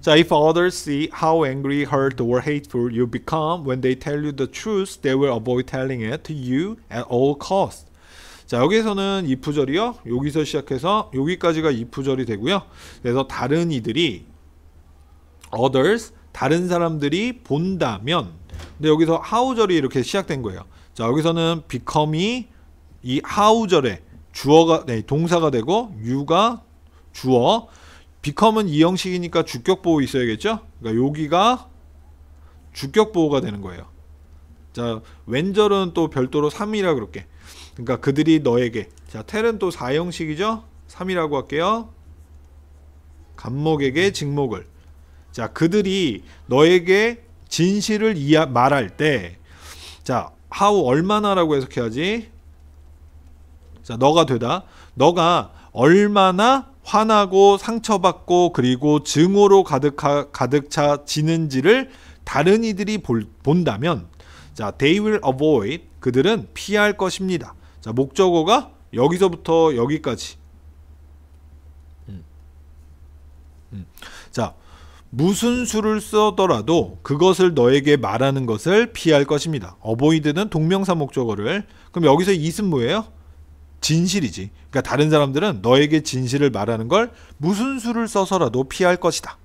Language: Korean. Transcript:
자, if others see how angry, hurt, or hateful you become when they tell you the truth, they will avoid telling it to you at all cost. s 자, 여기서는 이 부절이요. 여기서 시작해서 여기까지가 이 부절이 되고요. 그래서 다른 이들이 others 다른 사람들이 본다면 근데 여기서 how절이 이렇게 시작된 거예요. 자, 여기서는 become이 이 how절에 주어가 네, 동사가 되고 you가 주어 비컴은 이 형식이니까 주격 보호 있어야겠죠? 그러니까 여기가 주격 보호가 되는 거예요. 자, 왼절은 또 별도로 3이라 그럴게. 그러니까 그들이 너에게. 자, 텔은 또4 형식이죠? 3이라고 할게요. 감목에게 직목을. 자, 그들이 너에게 진실을 이야, 말할 때, 자, how 얼마나라고 해석해야지. 자, 너가 되다. 너가 얼마나 화나고 상처받고 그리고 증오로 가득 가득 차 지는지를 다른 이들이 볼, 본다면 자, they will avoid 그들은 피할 것입니다. 자, 목적어가 여기서부터 여기까지. 음. 음. 자, 무슨 수를 써더라도 그것을 너에게 말하는 것을 피할 것입니다. 어보이드는 동명사 목적어를 그럼 여기서 이은 뭐예요? 진실이지. 그러니까 다른 사람들은 너에게 진실을 말하는 걸 무슨 수를 써서라도 피할 것이다.